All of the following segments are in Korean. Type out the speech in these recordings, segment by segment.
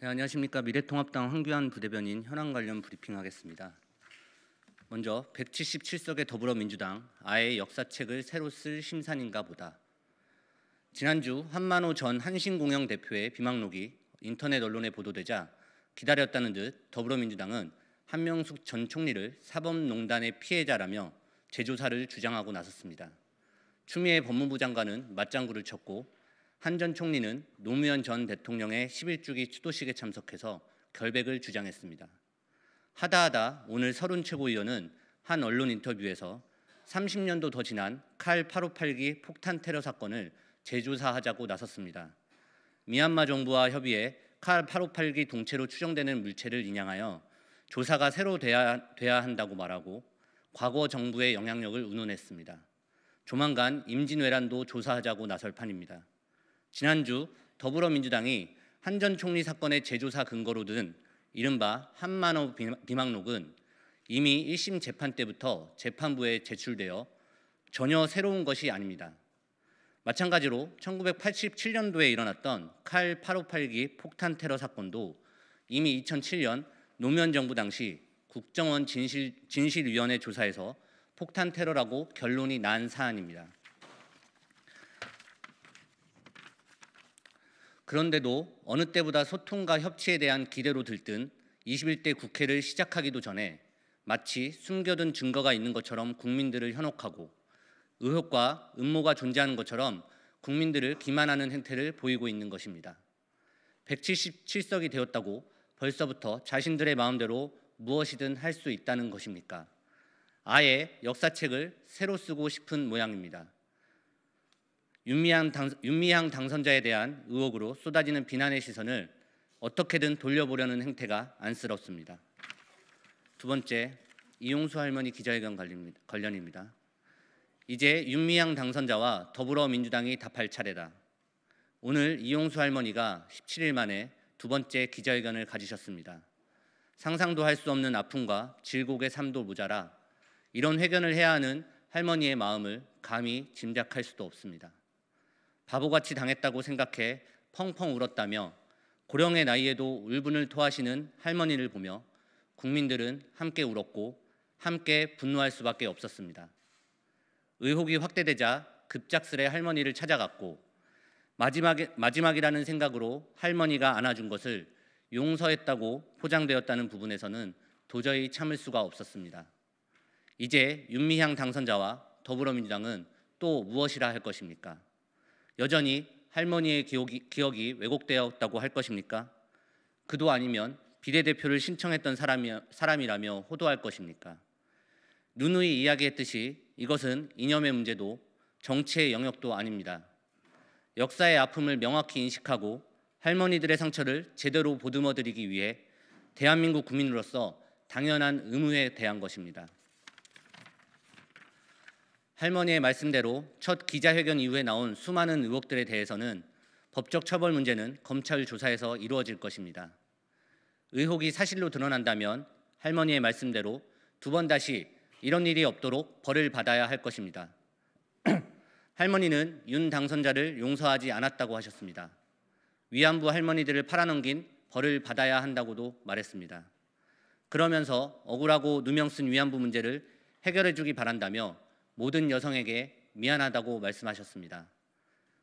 네, 안녕하십니까 미래통합당 황교안 부대변인 현황 관련 브리핑하겠습니다. 먼저 177석의 더불어민주당 아예 역사책을 새로 쓸 심산인가 보다. 지난주 한만호 전 한신공영 대표의 비망록이 인터넷 언론에 보도되자 기다렸다는 듯 더불어민주당은 한명숙 전 총리를 사법농단의 피해자라며 재조사를 주장하고 나섰습니다. 추미애 법무부 장관은 맞장구를 쳤고 한전 총리는 노무현 전 대통령의 11주기 추도식에 참석해서 결백을 주장했습니다. 하다하다 오늘 서른 최고위원은 한 언론 인터뷰에서 30년도 더 지난 칼 858기 폭탄 테러 사건을 재조사하자고 나섰습니다. 미얀마 정부와 협의해 칼 858기 동체로 추정되는 물체를 인양하여 조사가 새로 돼야, 돼야 한다고 말하고 과거 정부의 영향력을 운운했습니다. 조만간 임진왜란도 조사하자고 나설 판입니다. 지난주 더불어민주당이 한전 총리 사건의 재조사 근거로 든 이른바 한만호 비망록은 이미 1심 재판 때부터 재판부에 제출되어 전혀 새로운 것이 아닙니다. 마찬가지로 1987년도에 일어났던 칼 858기 폭탄 테러 사건도 이미 2007년 노무현 정부 당시 국정원 진실, 진실위원회 조사에서 폭탄 테러라고 결론이 난 사안입니다. 그런데도 어느 때보다 소통과 협치에 대한 기대로 들뜬 21대 국회를 시작하기도 전에 마치 숨겨둔 증거가 있는 것처럼 국민들을 현혹하고 의혹과 음모가 존재하는 것처럼 국민들을 기만하는 행태를 보이고 있는 것입니다. 177석이 되었다고 벌써부터 자신들의 마음대로 무엇이든 할 수 있다는 것입니까? 아예 역사책을 새로 쓰고 싶은 모양입니다. 윤미향, 당, 윤미향 당선자에 대한 의혹으로 쏟아지는 비난의 시선을 어떻게든 돌려보려는 행태가 안쓰럽습니다. 두 번째, 이용수 할머니 기자회견 관련입니다. 이제 윤미향 당선자와 더불어민주당이 답할 차례다. 오늘 이용수 할머니가 17일 만에 두 번째 기자회견을 가지셨습니다. 상상도 할 수 없는 아픔과 질곡의 삶도 모자라 이런 회견을 해야 하는 할머니의 마음을 감히 짐작할 수도 없습니다. 바보같이 당했다고 생각해 펑펑 울었다며 고령의 나이에도 울분을 토하시는 할머니를 보며 국민들은 함께 울었고 함께 분노할 수밖에 없었습니다. 의혹이 확대되자 급작스레 할머니를 찾아갔고 마지막 마지막이라는 생각으로 할머니가 안아준 것을 용서했다고 포장되었다는 부분에서는 도저히 참을 수가 없었습니다. 이제 윤미향 당선자와 더불어민주당은 또 무엇이라 할 것입니까? 여전히 할머니의 기억이, 기억이 왜곡되었다고 할 것입니까? 그도 아니면 비례대표를 신청했던 사람이, 사람이라며 호도할 것입니까? 누누이 이야기했듯이 이것은 이념의 문제도 정치의 영역도 아닙니다. 역사의 아픔을 명확히 인식하고 할머니들의 상처를 제대로 보듬어드리기 위해 대한민국 국민으로서 당연한 의무에 대한 것입니다. 할머니의 말씀대로 첫 기자회견 이후에 나온 수많은 의혹들에 대해서는 법적 처벌 문제는 검찰 조사에서 이루어질 것입니다. 의혹이 사실로 드러난다면 할머니의 말씀대로 두 번 다시 이런 일이 없도록 벌을 받아야 할 것입니다. 할머니는 윤 당선자를 용서하지 않았다고 하셨습니다. 위안부 할머니들을 팔아넘긴 벌을 받아야 한다고도 말했습니다. 그러면서 억울하고 누명 쓴 위안부 문제를 해결해 주기 바란다며 모든 여성에게 미안하다고 말씀하셨습니다.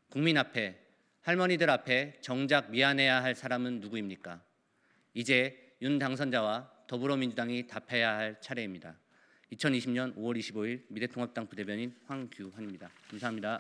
국민 앞에 할머니들 앞에 정작 미안해야 할 사람은 누구입니까? 이제 윤 당선자와 더불어민주당이 답해야 할 차례입니다. 2020년 5월 25일 미래통합당 부대변인 황규환입니다. 감사합니다.